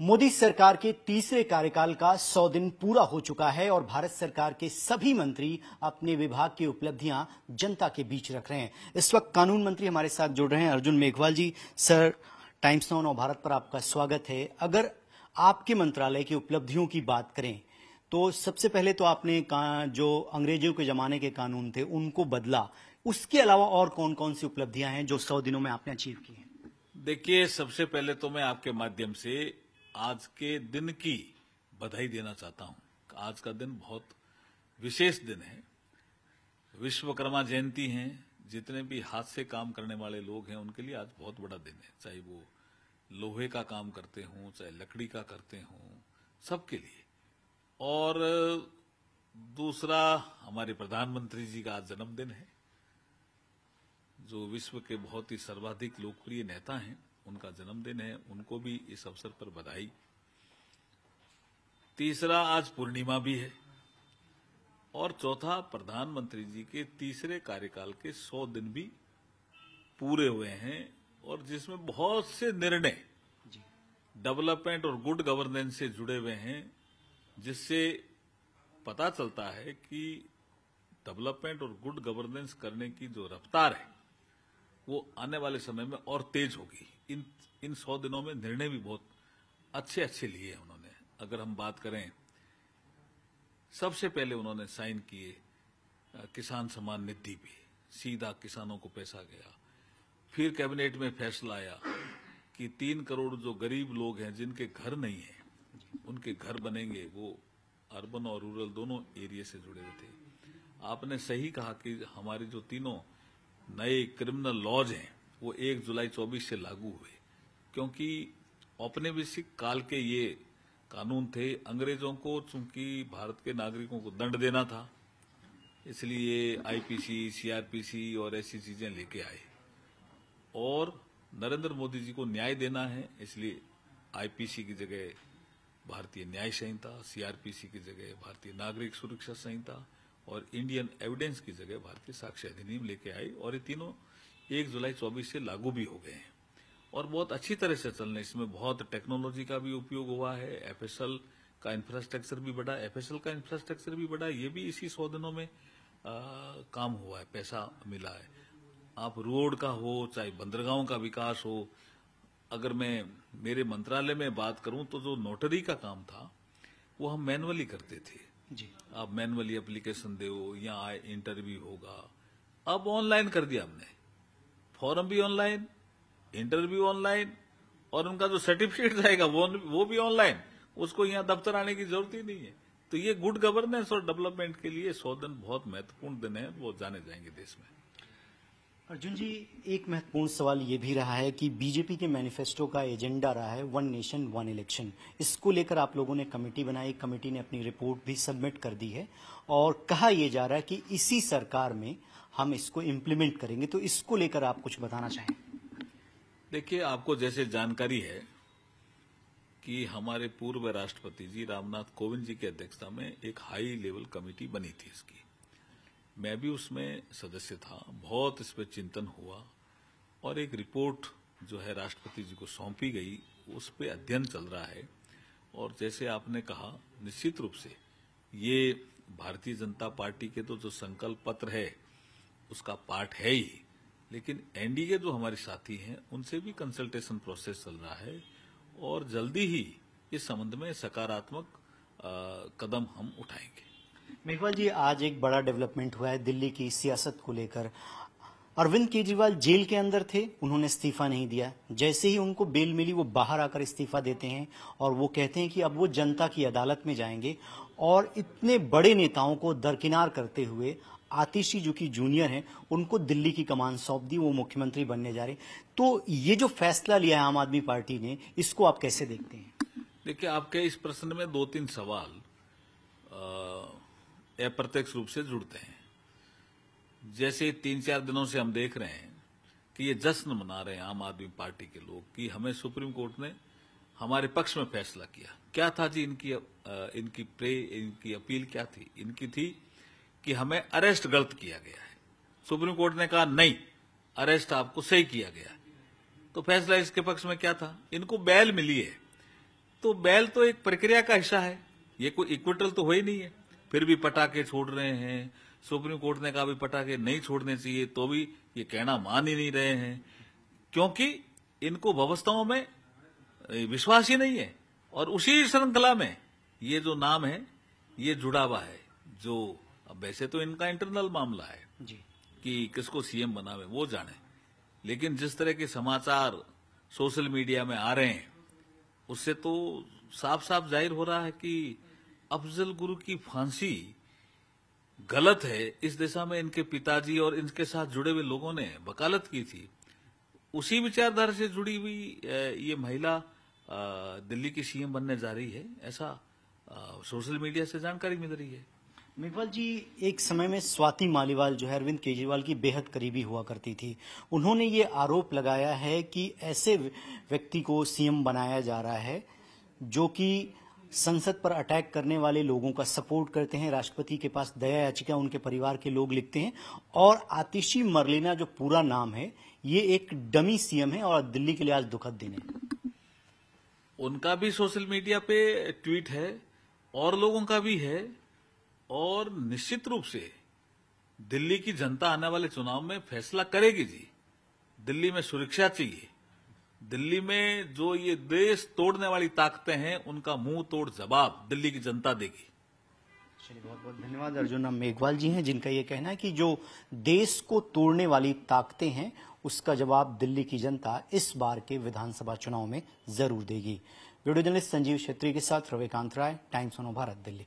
मोदी सरकार के तीसरे कार्यकाल का सौ दिन पूरा हो चुका है और भारत सरकार के सभी मंत्री अपने विभाग की उपलब्धियां जनता के बीच रख रहे हैं इस वक्त कानून मंत्री हमारे साथ जुड़ रहे हैं Arjun Meghwal ji sir Times Now और भारत पर आपका स्वागत है अगर आपके मंत्रालय की उपलब्धियों की बात करें तो सबसे पहले तो आपने जो अंग्रेजों के जमाने के कानून थे उनको बदला उसके अलावा और कौन कौन सी उपलब्धियां हैं जो सौ दिनों में आपने अचीव की हैं देखिए सबसे पहले तो मैं आपके माध्यम से आज के दिन की बधाई देना चाहता हूं आज का दिन बहुत विशेष दिन है विश्वकर्मा जयंती है जितने भी हाथ से काम करने वाले लोग हैं उनके लिए आज बहुत बड़ा दिन है चाहे वो लोहे का काम करते हों चाहे लकड़ी का करते हों सबके लिए और दूसरा हमारे प्रधानमंत्री जी का आज जन्मदिन है जो विश्व के बहुत ही सर्वाधिक लोकप्रिय नेता हैं उनका जन्मदिन है उनको भी इस अवसर पर बधाई तीसरा आज पूर्णिमा भी है और चौथा प्रधानमंत्री जी के तीसरे कार्यकाल के सौ दिन भी पूरे हुए हैं और जिसमें बहुत से निर्णय डेवलपमेंट और गुड गवर्नेंस से जुड़े हुए हैं जिससे पता चलता है कि डेवलपमेंट और गुड गवर्नेंस करने की जो रफ्तार है वो आने वाले समय में और तेज होगी इन इन सौ दिनों में निर्णय भी बहुत अच्छे अच्छे लिए उन्होंने अगर हम बात करें सबसे पहले उन्होंने साइन किए किसान सम्मान निधि पे सीधा किसानों को पैसा गया फिर कैबिनेट में फैसला आया कि तीन करोड़ जो गरीब लोग हैं जिनके घर नहीं है उनके घर बनेंगे वो अर्बन और रूरल दोनों एरिया से जुड़े हुए थे आपने सही कहा कि हमारे जो तीनों नए क्रिमिनल लॉज हैं वो 1 जुलाई 24 से लागू हुए क्योंकि औपनिवेशिक काल के ये कानून थे अंग्रेजों को चूंकि भारत के नागरिकों को दंड देना था इसलिए आईपीसी सीआरपीसी और ऐसी चीजें लेके आए और नरेंद्र मोदी जी को न्याय देना है इसलिए आईपीसी की जगह भारतीय न्याय संहिता सीआरपीसी की जगह भारतीय नागरिक सुरक्षा संहिता और इंडियन एविडेंस की जगह भारतीय साक्ष्य अधिनियम लेके आई और ये तीनों एक जुलाई चौबीस से लागू भी हो गए हैं और बहुत अच्छी तरह से चल रहे इसमें बहुत टेक्नोलॉजी का भी उपयोग हुआ है एफएसएल का इंफ्रास्ट्रक्चर भी बढ़ा एफएसएल का इंफ्रास्ट्रक्चर भी बढ़ा ये भी इसी सौ दिनों में आ, काम हुआ है पैसा मिला है आप रोड का हो चाहे बंदरगाहों का विकास हो अगर मैं मेरे मंत्रालय में बात करूं तो जो नोटरी का काम था वो हम मैनुअली करते थे जी आप मैनुअली एप्लीकेशन दे या इंटरव्यू होगा अब ऑनलाइन कर दिया हमने फॉर्म भी ऑनलाइन इंटरव्यू ऑनलाइन और उनका जो सर्टिफिकेट रहेगा वो वो भी ऑनलाइन उसको यहाँ दफ्तर आने की जरूरत ही नहीं है तो ये गुड गवर्नेंस और डेवलपमेंट के लिए सौ दिन बहुत महत्वपूर्ण दिन है वो जाने जाएंगे देश में अर्जुन जी एक महत्वपूर्ण सवाल ये भी रहा है कि बीजेपी के मैनिफेस्टो का एजेंडा रहा है वन नेशन वन इलेक्शन इसको लेकर आप लोगों ने कमेटी बनाई कमेटी ने अपनी रिपोर्ट भी सबमिट कर दी है और कहा यह जा रहा है कि इसी सरकार में हम इसको इम्प्लीमेंट करेंगे तो इसको लेकर आप कुछ बताना चाहें देखिए आपको जैसे जानकारी है कि हमारे पूर्व राष्ट्रपति जी रामनाथ कोविंद जी की अध्यक्षता में एक हाई लेवल कमेटी बनी थी इसकी मैं भी उसमें सदस्य था बहुत इस पर चिंतन हुआ और एक रिपोर्ट जो है राष्ट्रपति जी को सौंपी गई उस पर अध्ययन चल रहा है और जैसे आपने कहा निश्चित रूप से ये भारतीय जनता पार्टी के तो जो संकल्प पत्र है उसका पार्ट है ही लेकिन एनडीए जो हमारे साथी हैं उनसे भी कंसल्टेशन प्रोसेस चल रहा है और जल्दी ही इस संबंध में सकारात्मक कदम हम उठाएंगे मेघवाल जी आज एक बड़ा डेवलपमेंट हुआ है दिल्ली की सियासत को लेकर अरविंद केजरीवाल जेल के अंदर थे उन्होंने इस्तीफा नहीं दिया जैसे ही उनको बेल मिली वो बाहर आकर इस्तीफा देते हैं और वो कहते हैं कि अब वो जनता की अदालत में जाएंगे और इतने बड़े नेताओं को दरकिनार करते हुए आतिशी जो कि जूनियर हैं उनको दिल्ली की कमान सौंप दी वो मुख्यमंत्री बनने जा रहे तो ये जो फैसला लिया है आम आदमी पार्टी ने इसको आप कैसे देखते हैं देखिए आपके इस प्रश्न में दो तीन सवाल अप्रत्यक्ष रूप से जुड़ते हैं जैसे तीन चार दिनों से हम देख रहे हैं कि ये जश्न मना रहे हैं आम आदमी पार्टी के लोग कि हमें सुप्रीम कोर्ट ने हमारे पक्ष में फैसला किया क्या था जी इनकी इनकी प्रे इनकी अपील क्या थी इनकी थी कि हमें अरेस्ट गलत किया गया है सुप्रीम कोर्ट ने कहा नहीं अरेस्ट आपको सही किया गया तो फैसला इसके पक्ष में क्या था इनको बैल मिली है तो बैल तो एक प्रक्रिया का हिस्सा है ये कोई इक्विटल तो हो ही नहीं है फिर भी पटाखे छोड़ रहे हैं सुप्रीम कोर्ट ने कहा भी पटाखे नहीं छोड़ने चाहिए तो भी ये कहना मान ही नहीं रहे हैं क्योंकि इनको व्यवस्थाओं में विश्वास ही नहीं है और उसी श्रृंखला में ये जो नाम है ये जुड़ावा है जो अब वैसे तो इनका इंटरनल मामला है जी कि किसको सीएम बनावे वो जाने लेकिन जिस तरह के समाचार सोशल मीडिया में आ रहे हैं उससे तो साफ साफ जाहिर हो रहा है कि अफजल गुरु की फांसी गलत है इस दिशा में इनके पिताजी और इनके साथ जुड़े हुए लोगों ने वकालत की थी उसी विचारधारा से जुड़ी हुई ये महिला दिल्ली की सीएम बनने जा रही है ऐसा सोशल मीडिया से जानकारी मिल रही है मेघवाल जी एक समय में स्वाति मालीवाल जो है अरविंद केजरीवाल की बेहद करीबी हुआ करती थी उन्होंने ये आरोप लगाया है कि ऐसे व्यक्ति को सीएम बनाया जा रहा है जो कि संसद पर अटैक करने वाले लोगों का सपोर्ट करते हैं राष्ट्रपति के पास दया याचिका उनके परिवार के लोग लिखते हैं और आतिशी मरलिना जो पूरा नाम है ये एक डमी सीएम है और दिल्ली के लिए आज दुखद दिन है उनका भी सोशल मीडिया पे ट्वीट है और लोगों का भी है और निश्चित रूप से दिल्ली की जनता आने वाले चुनाव में फैसला करेगी जी दिल्ली में सुरक्षा चाहिए दिल्ली में जो ये देश तोड़ने वाली ताकतें हैं उनका मुंह तोड़ जवाब दिल्ली की जनता देगी चलिए बहुत बहुत धन्यवाद अर्जुन राम मेघवाल जी हैं जिनका ये कहना है कि जो देश को तोड़ने वाली ताकतें हैं उसका जवाब दिल्ली की जनता इस बार के विधानसभा चुनाव में जरूर देगी वीडियो जर्नलिस्ट संजीव छेत्री के साथ रविकांत राय टाइम्स ऑन भारत दिल्ली